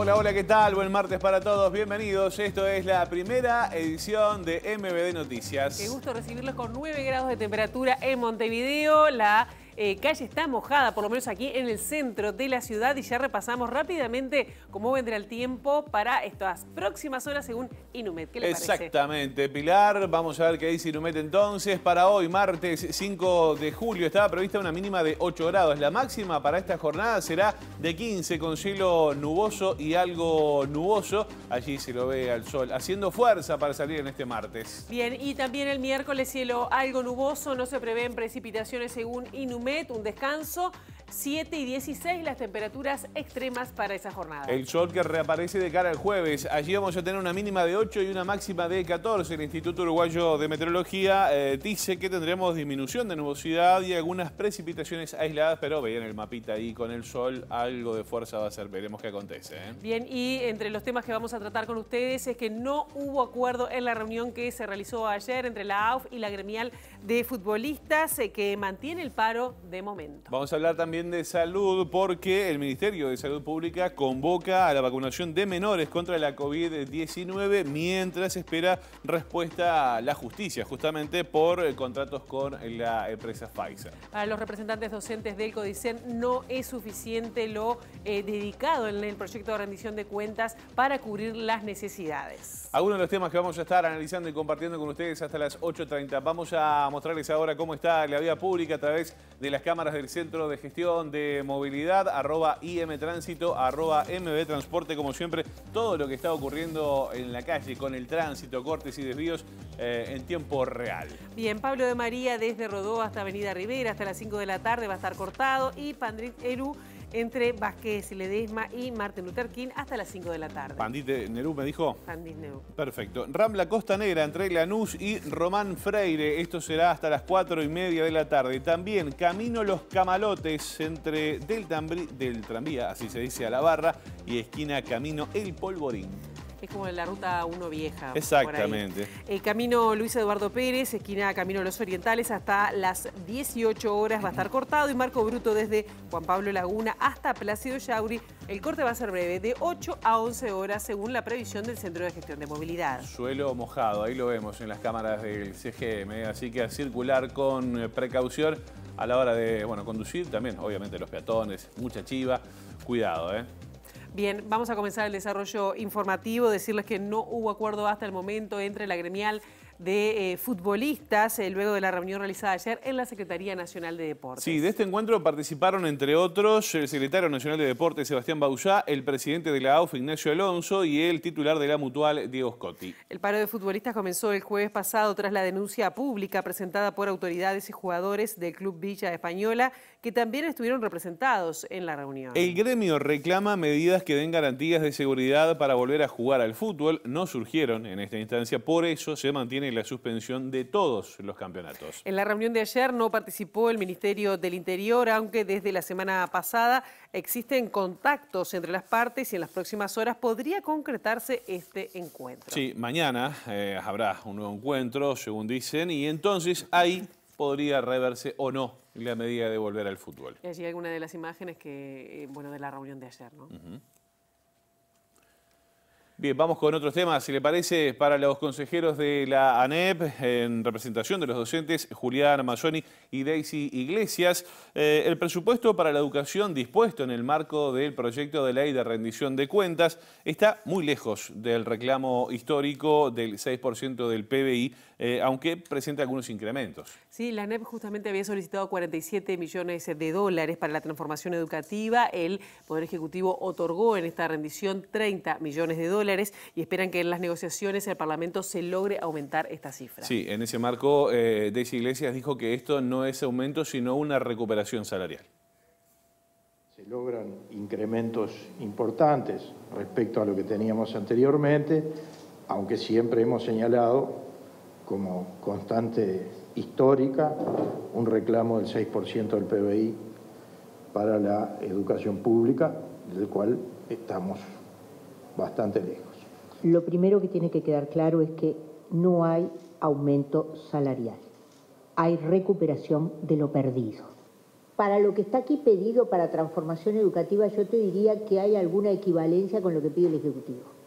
Hola, hola, ¿qué tal? Buen martes para todos. Bienvenidos. Esto es la primera edición de MBD Noticias. Qué gusto recibirlos con 9 grados de temperatura en Montevideo. La eh, calle está mojada, por lo menos aquí en el centro de la ciudad y ya repasamos rápidamente cómo vendrá el tiempo para estas próximas horas según Inumet. ¿Qué le Exactamente, Pilar, vamos a ver qué dice Inumet entonces. Para hoy, martes 5 de julio, estaba prevista una mínima de 8 grados. La máxima para esta jornada será de 15 con cielo nuboso y algo nuboso. Allí se lo ve al sol, haciendo fuerza para salir en este martes. Bien, y también el miércoles cielo algo nuboso, no se prevén precipitaciones según Inumet un descanso 7 y 16 las temperaturas extremas para esa jornada. El sol que reaparece de cara al jueves. Allí vamos a tener una mínima de 8 y una máxima de 14. El Instituto Uruguayo de Meteorología eh, dice que tendremos disminución de nubosidad y algunas precipitaciones aisladas, pero vean el mapita ahí con el sol, algo de fuerza va a ser. Veremos qué acontece. ¿eh? Bien, y entre los temas que vamos a tratar con ustedes es que no hubo acuerdo en la reunión que se realizó ayer entre la AUF y la gremial de futbolistas eh, que mantiene el paro de momento. Vamos a hablar también de salud porque el Ministerio de Salud Pública convoca a la vacunación de menores contra la COVID-19 mientras espera respuesta a la justicia justamente por contratos con la empresa Pfizer. a los representantes docentes del CODICEN no es suficiente lo eh, dedicado en el proyecto de rendición de cuentas para cubrir las necesidades. Algunos de los temas que vamos a estar analizando y compartiendo con ustedes hasta las 8.30. Vamos a mostrarles ahora cómo está la vía pública a través de las cámaras del Centro de Gestión de movilidad, arroba imtránsito, arroba mbtransporte, como siempre, todo lo que está ocurriendo en la calle con el tránsito, cortes y desvíos eh, en tiempo real. Bien, Pablo de María desde Rodó hasta Avenida Rivera, hasta las 5 de la tarde va a estar cortado y Pandrit Eru entre Vázquez Ledesma y Martin Luther King hasta las 5 de la tarde. Pandit Nerú me dijo. Pandit Nerú. Perfecto. Rambla Costa Negra entre Lanús y Román Freire. Esto será hasta las 4 y media de la tarde. También Camino Los Camalotes entre del, del tranvía, así se dice a la barra, y esquina Camino El Polvorín. Es como la ruta 1 vieja. Exactamente. El eh, camino Luis Eduardo Pérez, esquina Camino Los Orientales, hasta las 18 horas va a estar cortado y Marco Bruto desde Juan Pablo Laguna hasta Plácido Yauri. El corte va a ser breve, de 8 a 11 horas, según la previsión del Centro de Gestión de Movilidad. Suelo mojado, ahí lo vemos en las cámaras del CGM, ¿eh? así que a circular con eh, precaución a la hora de bueno, conducir, también obviamente los peatones, mucha chiva, cuidado, ¿eh? Bien, vamos a comenzar el desarrollo informativo, decirles que no hubo acuerdo hasta el momento entre la gremial de eh, futbolistas eh, luego de la reunión realizada ayer en la Secretaría Nacional de Deportes. Sí, de este encuentro participaron entre otros el secretario nacional de Deportes, Sebastián Bauyá, el presidente de la AUF, Ignacio Alonso, y el titular de la Mutual, Diego Scotti. El paro de futbolistas comenzó el jueves pasado tras la denuncia pública presentada por autoridades y jugadores del Club Villa Española, que también estuvieron representados en la reunión. El gremio reclama medidas que den garantías de seguridad para volver a jugar al fútbol. No surgieron en esta instancia, por eso se mantiene la suspensión de todos los campeonatos. En la reunión de ayer no participó el Ministerio del Interior, aunque desde la semana pasada existen contactos entre las partes y en las próximas horas podría concretarse este encuentro. Sí, mañana eh, habrá un nuevo encuentro, según dicen, y entonces ahí podría reverse o no la medida de volver al fútbol. Y allí hay alguna de las imágenes que, eh, bueno, de la reunión de ayer, ¿no? Bien, vamos con otros temas, si le parece, para los consejeros de la ANEP, en representación de los docentes Julián Mazzoni y Daisy Iglesias, eh, el presupuesto para la educación dispuesto en el marco del proyecto de ley de rendición de cuentas está muy lejos del reclamo histórico del 6% del PBI eh, aunque presenta algunos incrementos. Sí, la ANEP justamente había solicitado 47 millones de dólares para la transformación educativa. El Poder Ejecutivo otorgó en esta rendición 30 millones de dólares y esperan que en las negociaciones el Parlamento se logre aumentar esta cifra. Sí, en ese marco, eh, Daisy Iglesias dijo que esto no es aumento, sino una recuperación salarial se logran incrementos importantes respecto a lo que teníamos anteriormente, aunque siempre hemos señalado como constante histórica un reclamo del 6% del PBI para la educación pública, del cual estamos bastante lejos. Lo primero que tiene que quedar claro es que no hay aumento salarial, hay recuperación de lo perdido. Para lo que está aquí pedido para transformación educativa, yo te diría que hay alguna equivalencia con lo que pide el Ejecutivo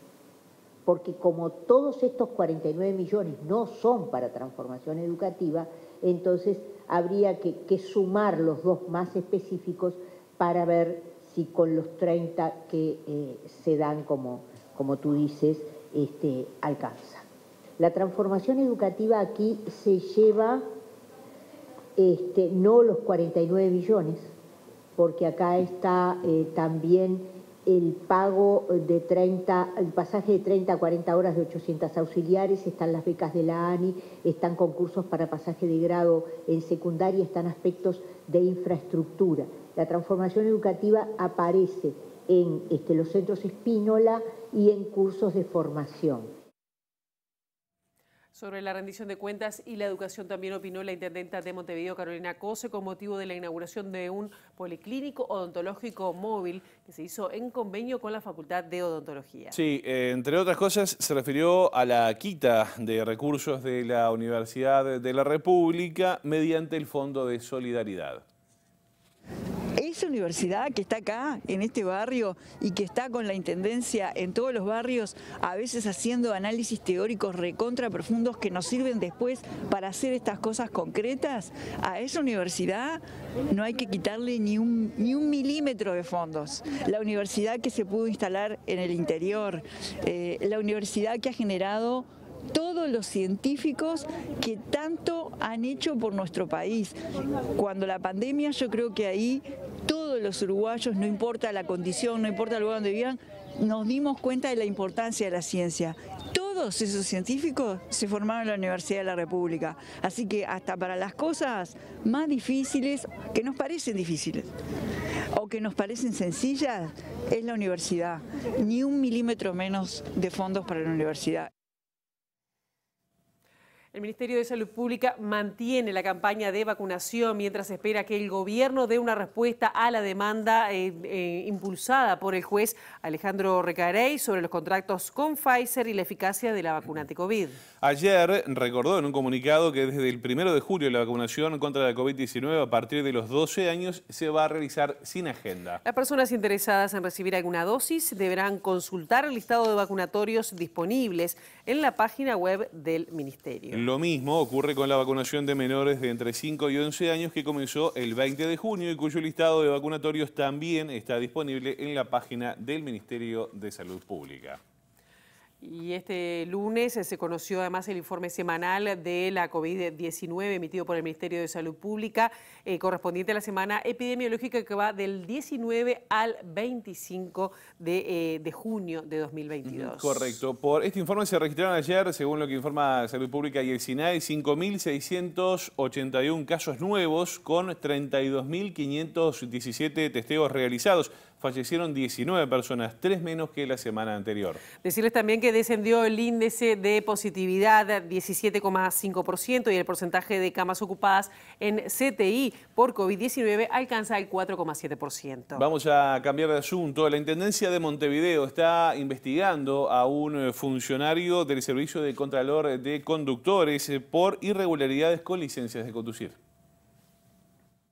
porque como todos estos 49 millones no son para transformación educativa, entonces habría que, sumar los dos más específicos para ver si con los 30 que eh, se dan, como, tú dices, este, alcanza. La transformación educativa aquí se lleva este, no los 49 billones, porque acá está eh, también el pago de 30, el pasaje de 30 a 40 horas de 800 auxiliares, están las becas de la ANI, están concursos para pasaje de grado en secundaria, están aspectos de infraestructura. La transformación educativa aparece en este, los centros Espínola y en cursos de formación. Sobre la rendición de cuentas y la educación también opinó la intendenta de Montevideo, Carolina Cose, con motivo de la inauguración de un policlínico odontológico móvil que se hizo en convenio con la Facultad de Odontología. Sí, eh, entre otras cosas se refirió a la quita de recursos de la Universidad de la República mediante el Fondo de Solidaridad esa universidad que está acá, en este barrio, y que está con la Intendencia en todos los barrios, a veces haciendo análisis teóricos recontra profundos que nos sirven después para hacer estas cosas concretas, a esa universidad no hay que quitarle ni un, ni un milímetro de fondos. La universidad que se pudo instalar en el interior, eh, la universidad que ha generado todos los científicos que tanto han hecho por nuestro país. Cuando la pandemia, yo creo que ahí todos los uruguayos, no importa la condición, no importa el lugar donde vivan, nos dimos cuenta de la importancia de la ciencia todos esos científicos se formaron en la Universidad de la República. Así que hasta para las cosas más difíciles, que nos parecen difíciles o que nos parecen sencillas, es la universidad. Ni un milímetro menos de fondos para la universidad. El Ministerio de Salud Pública mantiene la campaña de vacunación mientras espera que el gobierno dé una respuesta a la demanda eh, eh, impulsada por el juez Alejandro Recarey sobre los contratos con Pfizer y la eficacia de la vacuna Covid. Ayer recordó en un comunicado que desde el primero de julio la vacunación contra la COVID-19 a partir de los 12 años se va a realizar sin agenda. Las personas interesadas en recibir alguna dosis deberán consultar el listado de vacunatorios disponibles en la página web del Ministerio. Lo mismo ocurre con la vacunación de menores de entre 5 y 11 años que comenzó el 20 de junio y cuyo listado de vacunatorios también está disponible en la página del Ministerio de Salud Pública. Y este lunes eh, se conoció además el informe semanal de la COVID-19 emitido por el Ministerio de Salud Pública, eh, correspondiente a la semana epidemiológica que va del 19 al 25 de, eh, de, junio de 2022. Correcto. Por este informe se registraron ayer, según lo que informa Salud Pública y el SINAE, 5.681 casos nuevos con 32.517 testeos realizados fallecieron 19 personas, tres menos que la semana anterior. Decirles también que descendió el índice de positividad 17,5% y el porcentaje de camas ocupadas en CTI por COVID-19 alcanza el 4,7%. Vamos a cambiar de asunto. La Intendencia de Montevideo está investigando a un funcionario del Servicio de Contralor de Conductores por irregularidades con licencias de conducir.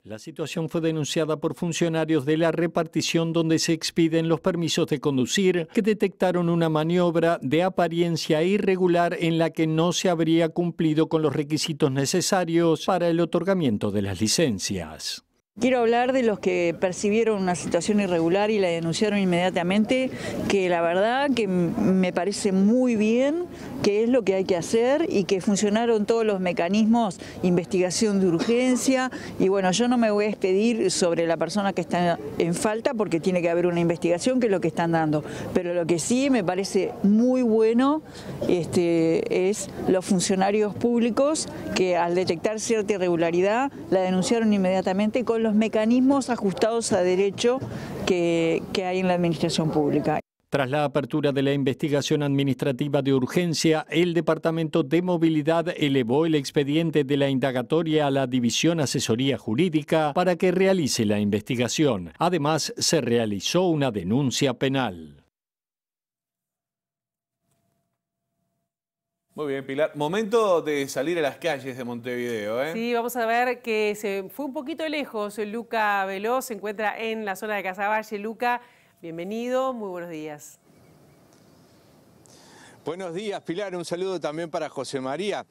La situación fue denunciada por funcionarios de la repartición donde se expiden los permisos de conducir, que detectaron una maniobra de apariencia irregular en la que no se habría cumplido con los requisitos necesarios para el otorgamiento de las licencias. Quiero hablar de los que percibieron una situación irregular y la denunciaron inmediatamente, que la verdad que me parece muy bien, que es lo que hay que hacer y que funcionaron todos los mecanismos, investigación de urgencia y bueno, yo no me voy a despedir sobre la persona que está en falta porque tiene que haber una investigación que es lo que están dando, pero lo que sí me parece muy bueno este, es los funcionarios públicos que al detectar cierta irregularidad la denunciaron inmediatamente con los mecanismos ajustados a derecho que, que hay en la administración pública. Tras la apertura de la investigación administrativa de urgencia, el Departamento de Movilidad elevó el expediente de la indagatoria a la División Asesoría Jurídica para que realice la investigación. Además, se realizó una denuncia penal. Muy bien, Pilar. Momento de salir a las calles de Montevideo. ¿eh? Sí, vamos a ver que se fue un poquito lejos. Luca Veloz se encuentra en la zona de Casaballe. Luca, bienvenido, muy buenos días. Buenos días, Pilar. Un saludo también para José María.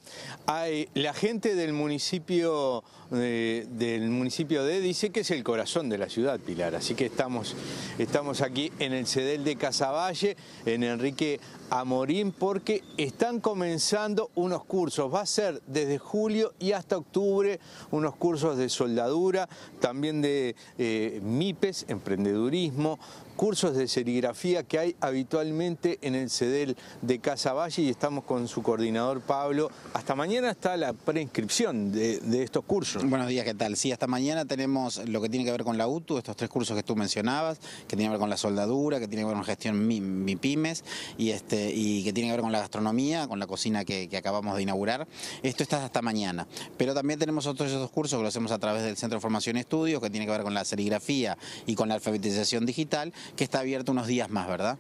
Hay, la gente del municipio de, del municipio de dice que es el corazón de la ciudad, Pilar. Así que estamos, estamos aquí en el CEDEL de Casaballe, en Enrique a Morín porque están comenzando unos cursos. Va a ser desde julio y hasta octubre unos cursos de soldadura, también de eh, MIPES, emprendedurismo, cursos de serigrafía que hay habitualmente en el CEDEL de Valle y estamos con su coordinador Pablo. Hasta mañana está la preinscripción de, estos cursos. Buenos días, ¿qué tal? Sí, hasta mañana tenemos lo que tiene que ver con la UTU, estos tres cursos que tú mencionabas, que tiene que ver con la soldadura, que tiene que ver con gestión MIPIMES y este este, y que tiene que ver con la gastronomía, con la cocina que, acabamos de inaugurar. Esto está hasta mañana. Pero también tenemos otros esos cursos que lo hacemos a través del Centro de Formación Estudios, que tiene que ver con la serigrafía y con la alfabetización digital, que está abierto unos días más, ¿verdad?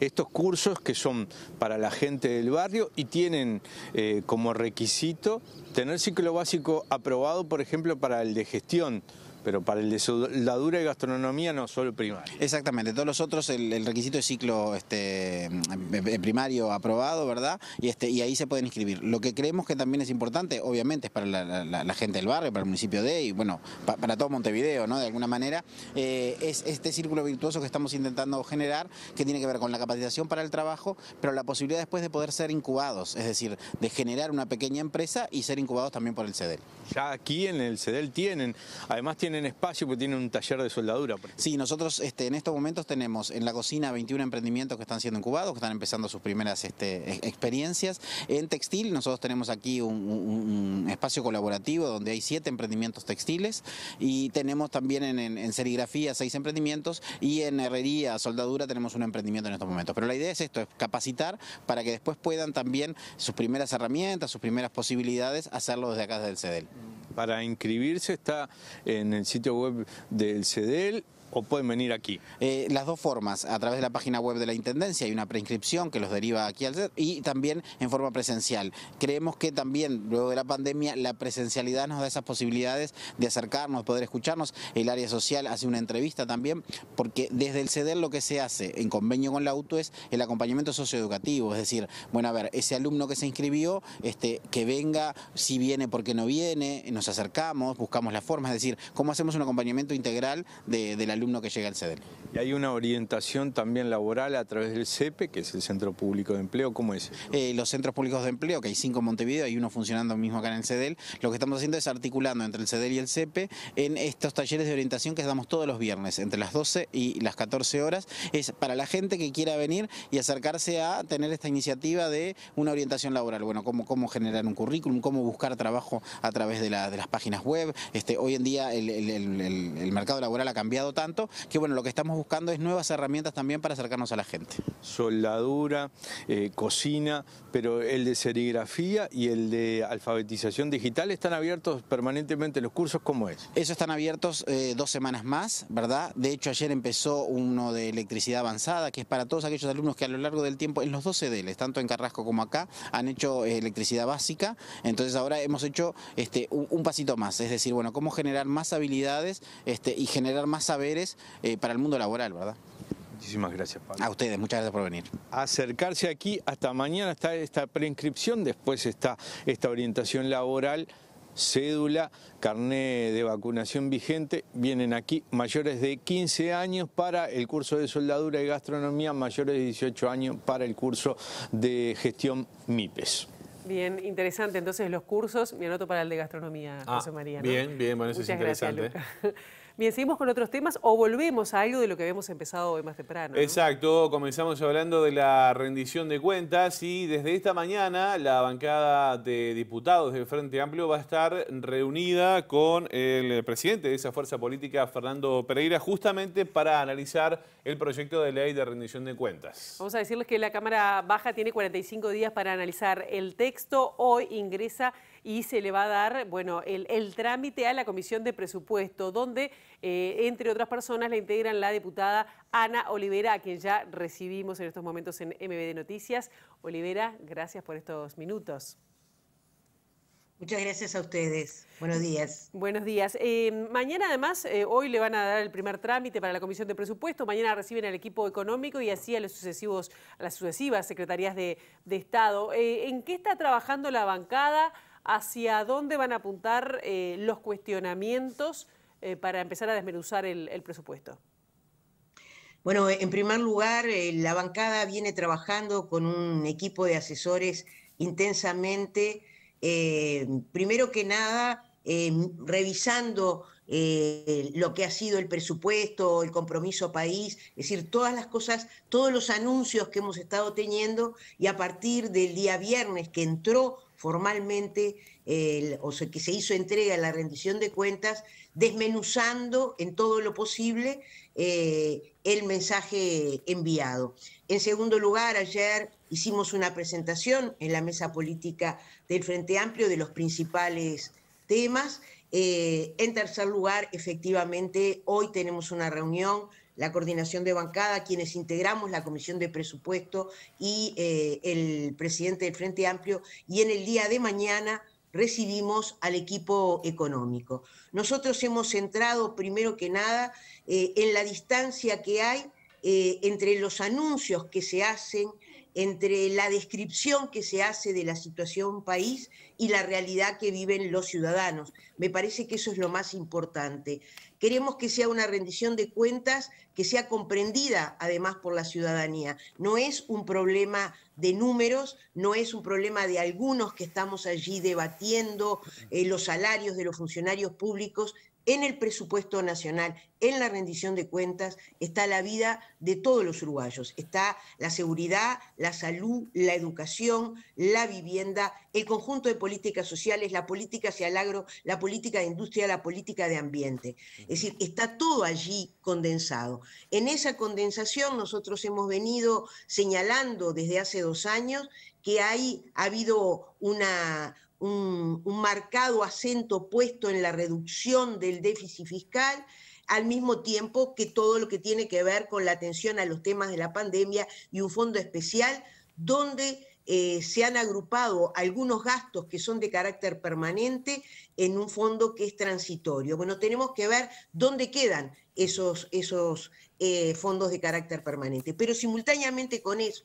Estos cursos que son para la gente del barrio y tienen eh, como requisito tener ciclo básico aprobado, por ejemplo, para el de gestión pero para el de la dura y gastronomía no solo primario. Exactamente, todos los otros el, requisito es ciclo este, eh, primario aprobado, ¿verdad? Y, este, y ahí se pueden inscribir. Lo que creemos que también es importante, obviamente, es para la, gente del barrio, para el municipio de, y bueno, para todo Montevideo, ¿no? De alguna manera, eh, es este círculo virtuoso que estamos intentando generar, que tiene que ver con la capacitación para el trabajo, pero la posibilidad después de poder ser incubados, es decir, de generar una pequeña empresa y ser incubados también por el CEDEL. Ya aquí en el CEDEL tienen, además tienen en espacio porque tiene un taller de soldadura. sí, nosotros este, en estos momentos tenemos en la cocina 21 emprendimientos que están siendo incubados, que están empezando sus primeras este, experiencias. En textil nosotros tenemos aquí un, espacio colaborativo donde hay 7 emprendimientos textiles y tenemos también en, serigrafía 6 emprendimientos y en herrería, soldadura tenemos un emprendimiento en estos momentos. Pero la idea es esto, es capacitar para que después puedan también sus primeras herramientas, sus primeras posibilidades, hacerlo desde acá desde el CEDEL. Para inscribirse está en el sitio web del CEDEL o pueden venir aquí? Eh, las dos formas, a través de la página web de la Intendencia hay una preinscripción que los deriva aquí al CED... y también en forma presencial. Creemos que también luego de la pandemia la presencialidad nos da esas posibilidades de acercarnos, poder escucharnos. El área social hace una entrevista también porque desde el CEDER lo que se hace en convenio con la auto es el acompañamiento socioeducativo, es decir, bueno, a ver, ese alumno que se inscribió, este, que venga, si viene, porque no viene, nos acercamos, buscamos la forma, es decir, cómo hacemos un acompañamiento integral del de alumno que llega al CEDEL. Y hay una orientación también laboral a través del CEPE, que es el Centro Público de Empleo, ¿cómo es? Eh, los centros públicos de empleo, que hay cinco en Montevideo, hay uno funcionando mismo acá en el CEDEL, lo que estamos haciendo es articulando entre el CEDEL y el CEPE en estos talleres de orientación que damos todos los viernes, entre las 12 y las 14 horas, es para la gente que quiera venir y acercarse a tener esta iniciativa de una orientación laboral, bueno, cómo, cómo generar un currículum, cómo buscar trabajo a través de, las páginas web, este, hoy en día el mercado laboral ha cambiado tanto, que bueno, lo que estamos buscando es nuevas herramientas también para acercarnos a la gente. Soldadura, eh, cocina, pero el de serigrafía y el de alfabetización digital están abiertos permanentemente los cursos, ¿cómo es? Eso están abiertos eh, dos semanas más, ¿verdad? De hecho, ayer empezó uno de electricidad avanzada, que es para todos aquellos alumnos que a lo largo del tiempo, en los 12 CDLs, tanto en Carrasco como acá, han hecho eh, electricidad básica. Entonces ahora hemos hecho este, un, pasito más, es decir, bueno, cómo generar más habilidades este, y generar más saberes eh, para el mundo laboral, ¿verdad? Muchísimas gracias, Pablo. A ustedes, muchas gracias por venir. Acercarse aquí, hasta mañana está esta preinscripción, después está esta orientación laboral cédula, carné de vacunación vigente, vienen aquí mayores de 15 años para el curso de soldadura y gastronomía, mayores de 18 años para el curso de gestión MIPES. Bien, interesante entonces los cursos, me anoto para el de gastronomía, ah, José María. Bien, bien, bueno, eso es interesante. Bien, ¿seguimos con otros temas o volvemos a algo de lo que habíamos empezado hoy más temprano? Exacto, comenzamos hablando de la rendición de cuentas y desde esta mañana la bancada de diputados del Frente Amplio va a estar reunida con el presidente de esa fuerza política, Fernando Pereira, justamente para analizar el proyecto de ley de rendición de cuentas. Vamos a decirles que la Cámara Baja tiene 45 días para analizar el texto. Hoy ingresa y se le va a dar, bueno, el, el trámite a la Comisión de Presupuesto, donde eh, entre otras personas la integran la diputada Ana Olivera, a quien ya recibimos en estos momentos en de Noticias. Olivera, gracias por estos minutos. Muchas gracias a ustedes. Buenos días. Buenos días. Eh, mañana además, eh, hoy le van a dar el primer trámite para la Comisión de Presupuesto, mañana reciben al equipo económico y así a, las sucesivas secretarías de, Estado. ¿En qué está trabajando la bancada? ¿Hacia dónde van a apuntar los cuestionamientos? Eh, para empezar a desmenuzar el, presupuesto? Bueno, en primer lugar, eh, la bancada viene trabajando con un equipo de asesores intensamente. Eh, primero que nada, eh, revisando eh, lo que ha sido el presupuesto, el compromiso país, es decir, todas las cosas, todos los anuncios que hemos estado teniendo y a partir del día viernes que entró formalmente, o que se hizo entrega a la rendición de cuentas, desmenuzando en todo lo posible eh, el mensaje enviado. En segundo lugar, ayer hicimos una presentación en la mesa política del Frente Amplio de los principales temas. Eh, en tercer lugar, efectivamente, hoy tenemos una reunión, la coordinación de bancada, quienes integramos la Comisión de Presupuesto y eh, el presidente del Frente Amplio, y en el día de mañana recibimos al equipo económico. Nosotros hemos centrado, primero que nada, eh, en la distancia que hay entre los anuncios que se hacen entre la descripción que se hace de la situación país y la realidad que viven los ciudadanos. Me parece que eso es lo más importante. Queremos que sea una rendición de cuentas que sea comprendida además por la ciudadanía. No es un problema de números, no es un problema de algunos que estamos allí debatiendo eh, los salarios de los funcionarios públicos, en el presupuesto nacional, en la rendición de cuentas, está la vida de todos los uruguayos. Está la seguridad, la salud, la educación, la vivienda, el conjunto de políticas sociales, la política hacia el agro, la política de industria, la política de ambiente. Es decir, está todo allí condensado. En esa condensación nosotros hemos venido señalando desde hace dos años que hay, ha habido una, un, marcado acento puesto en la reducción del déficit fiscal, al mismo tiempo que todo lo que tiene que ver con la atención a los temas de la pandemia y un fondo especial donde eh, se han agrupado algunos gastos que son de carácter permanente en un fondo que es transitorio. Bueno, tenemos que ver dónde quedan esos, esos eh, fondos de carácter permanente. Pero simultáneamente con eso,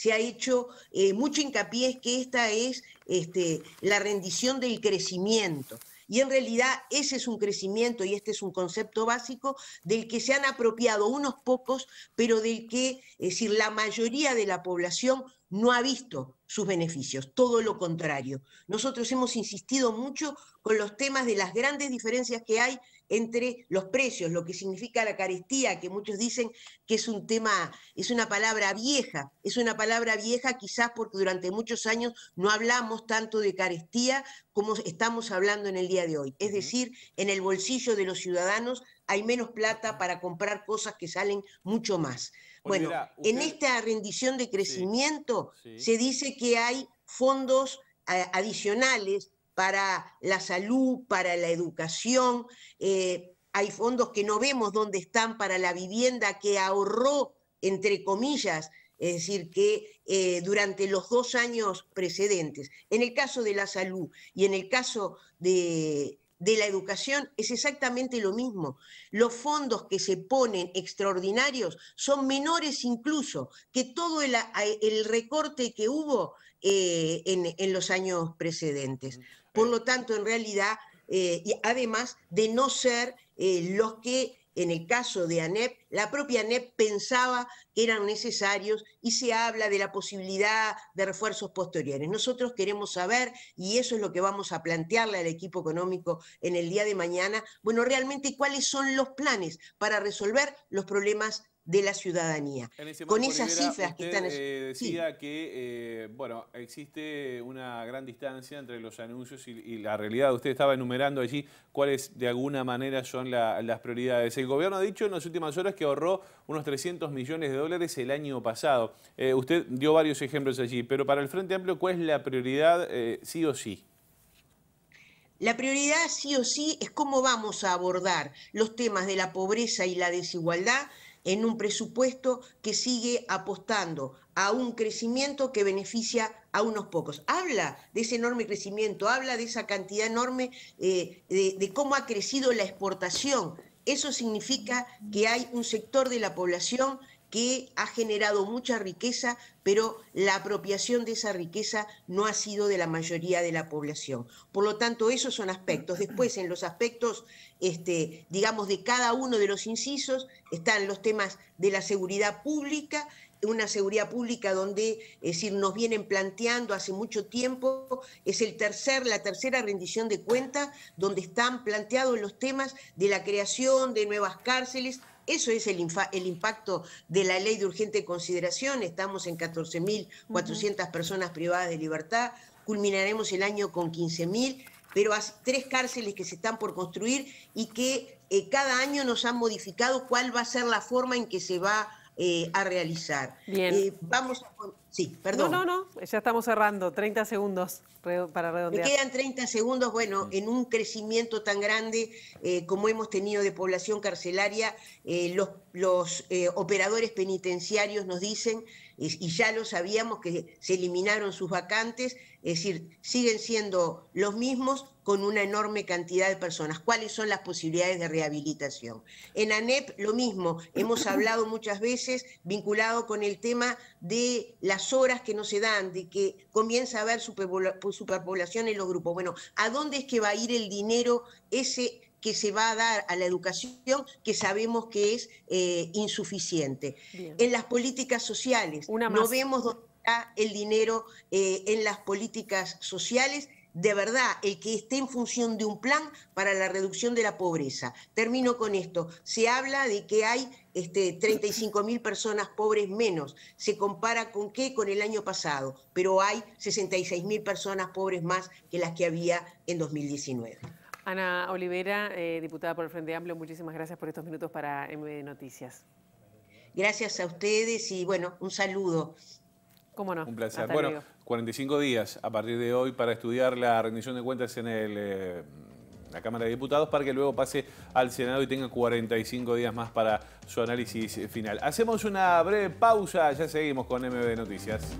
se ha hecho eh, mucho hincapié es que esta es este, la rendición del crecimiento. Y en realidad ese es un crecimiento y este es un concepto básico del que se han apropiado unos pocos, pero del que, es decir, la mayoría de la población no ha visto sus beneficios, todo lo contrario. Nosotros hemos insistido mucho con los temas de las grandes diferencias que hay entre los precios, lo que significa la carestía, que muchos dicen que es un tema, es una palabra vieja, es una palabra vieja quizás porque durante muchos años no hablamos tanto de carestía como estamos hablando en el día de hoy. Es decir, en el bolsillo de los ciudadanos hay menos plata para comprar cosas que salen mucho más. Bueno, en esta rendición de crecimiento se dice que hay fondos eh, adicionales para la salud, para la educación, eh, hay fondos que no vemos dónde están para la vivienda que ahorró, entre comillas, es decir, que eh, durante los dos años precedentes, en el caso de la salud y en el caso de de la educación es exactamente lo mismo. Los fondos que se ponen extraordinarios son menores incluso que todo el, recorte que hubo eh, en, los años precedentes. Mm, Por eh. lo tanto, en realidad, eh, y además de no ser los que en el caso de ANEP, la propia ANEP pensaba que eran necesarios y se habla de la posibilidad de refuerzos posteriores. Nosotros queremos saber, y eso es lo que vamos a plantearle al equipo económico en el día de mañana, bueno, realmente cuáles son los planes para resolver los problemas de la ciudadanía. Con esas cifras que están... Eh, decía que, eh, bueno, existe una gran distancia entre los anuncios y, la realidad. Usted estaba enumerando allí cuáles de alguna manera son las prioridades. El gobierno ha dicho en las últimas horas que ahorró unos 300 millones de dólares el año pasado. Eh, usted dio varios ejemplos allí, pero para el Frente Amplio, ¿cuál es la prioridad eh, sí o sí? La prioridad sí o sí es cómo vamos a abordar los temas de la pobreza y la desigualdad en un presupuesto que sigue apostando a un crecimiento que beneficia a unos pocos. Habla de ese enorme crecimiento, habla de esa cantidad enorme eh, de cómo ha crecido la exportación. Eso significa que hay un sector de la población que ha generado mucha riqueza, pero la apropiación de esa riqueza no ha sido de la mayoría de la población. Por lo tanto, esos son aspectos. Después, en los aspectos, este, digamos, de cada uno de los incisos, están los temas de la seguridad pública, una seguridad pública donde, es decir, nos vienen planteando hace mucho tiempo, es el tercer, la tercera rendición de cuentas, donde están planteados los temas de la creación de nuevas cárceles, eso es el, impacto de la ley de urgente consideración. Estamos en 14.400 personas privadas de libertad. Culminaremos el año con 15.000 pero tres cárceles que se están por construir y que eh, cada año nos han modificado cuál va a ser la forma en que se va eh, a realizar. Bien. Eh, vamos a, Sí, perdón. No, no, no, ya estamos cerrando, 30 segundos para redondear. Me quedan 30 segundos, bueno, mm. en un crecimiento tan grande eh, como hemos tenido de población carcelaria, eh, los, eh, operadores penitenciarios nos dicen, y ya lo sabíamos, que se eliminaron sus vacantes, es decir, siguen siendo los mismos con una enorme cantidad de personas. ¿Cuáles son las posibilidades de rehabilitación? En ANEP lo mismo, hemos hablado muchas veces vinculado con el tema de las horas que no se dan, de que comienza a haber superpoblación en los grupos. Bueno, ¿a dónde es que va a ir el dinero ese que se va a dar a la educación que sabemos que es eh, insuficiente? En las políticas sociales, no vemos el dinero eh, en las políticas sociales de verdad el que esté en función de un plan para la reducción de la pobreza. Termino con esto. Se habla de que hay este, 35 mil personas pobres menos. Se compara con qué? Con el año pasado, pero hay 66 mil personas pobres más que las que había en 2019. Ana Olivera, eh, diputada por el Frente Amplio, muchísimas gracias por estos minutos para MB Noticias. Gracias a ustedes y bueno, un saludo. Cómo no. Un placer. bueno, 45 días a partir de hoy para estudiar la rendición de cuentas en el, eh, la Cámara de Diputados para que luego pase al Senado y tenga 45 días más para su análisis final. Hacemos una breve pausa, ya seguimos con MB Noticias.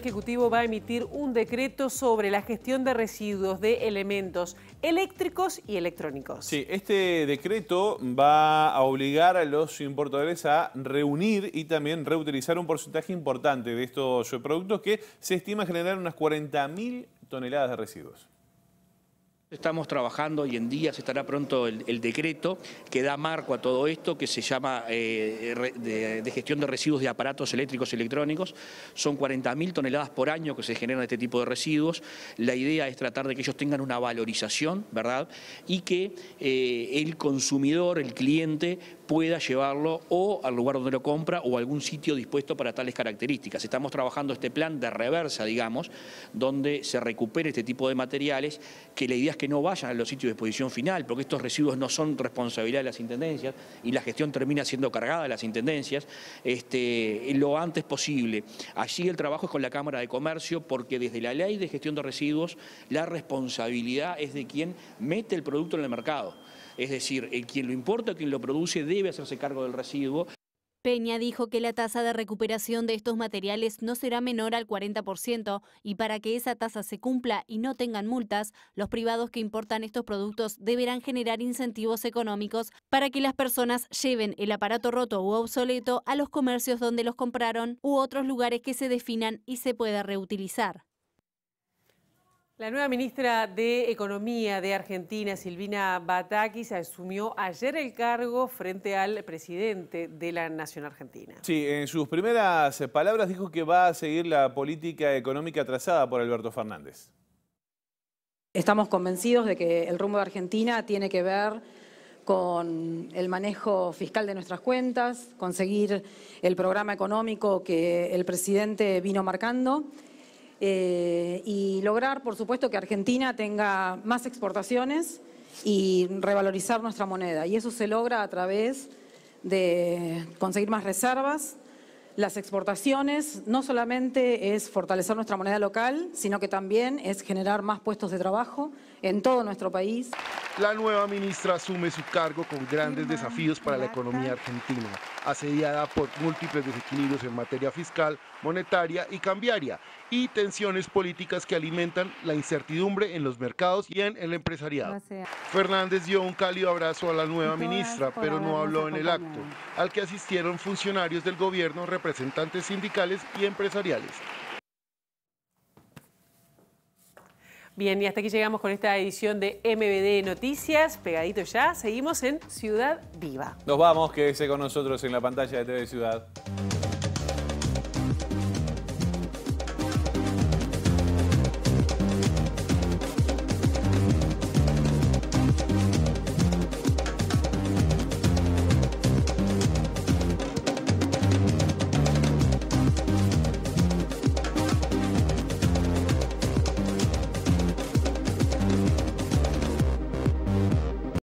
Ejecutivo va a emitir un decreto sobre la gestión de residuos de elementos eléctricos y electrónicos. Sí, este decreto va a obligar a los importadores a reunir y también reutilizar un porcentaje importante de estos productos que se estima generar unas 40.000 toneladas de residuos. Estamos trabajando hoy en día, se estará pronto el, decreto que da marco a todo esto, que se llama eh, de, gestión de residuos de aparatos eléctricos y electrónicos. Son 40.000 toneladas por año que se generan este tipo de residuos. La idea es tratar de que ellos tengan una valorización, ¿verdad? Y que eh, el consumidor, el cliente, pueda llevarlo o al lugar donde lo compra o a algún sitio dispuesto para tales características. Estamos trabajando este plan de reversa, digamos, donde se recupere este tipo de materiales, que la idea es que no vayan a los sitios de exposición final, porque estos residuos no son responsabilidad de las intendencias y la gestión termina siendo cargada de las intendencias, este, lo antes posible. Allí el trabajo es con la Cámara de Comercio, porque desde la ley de gestión de residuos la responsabilidad es de quien mete el producto en el mercado. Es decir, quien lo importa, quien lo produce, debe hacerse cargo del residuo. Peña dijo que la tasa de recuperación de estos materiales no será menor al 40% y para que esa tasa se cumpla y no tengan multas, los privados que importan estos productos deberán generar incentivos económicos para que las personas lleven el aparato roto u obsoleto a los comercios donde los compraron u otros lugares que se definan y se pueda reutilizar. La nueva ministra de Economía de Argentina, Silvina Batakis, asumió ayer el cargo frente al presidente de la Nación Argentina. Sí, en sus primeras palabras dijo que va a seguir la política económica trazada por Alberto Fernández. Estamos convencidos de que el rumbo de Argentina tiene que ver con el manejo fiscal de nuestras cuentas, conseguir el programa económico que el presidente vino marcando eh, y lograr, por supuesto, que Argentina tenga más exportaciones y revalorizar nuestra moneda. Y eso se logra a través de conseguir más reservas. Las exportaciones no solamente es fortalecer nuestra moneda local, sino que también es generar más puestos de trabajo en todo nuestro país. La nueva ministra asume su cargo con grandes desafíos para la economía argentina, asediada por múltiples desequilibrios en materia fiscal, monetaria y cambiaria, y tensiones políticas que alimentan la incertidumbre en los mercados y en el empresariado. Fernández dio un cálido abrazo a la nueva ministra, pero no habló en el acto, al que asistieron funcionarios del gobierno, representantes sindicales y empresariales. Bien, y hasta aquí llegamos con esta edición de MBD Noticias. Pegadito ya, seguimos en Ciudad Viva. Nos vamos, quédese con nosotros en la pantalla de TV Ciudad.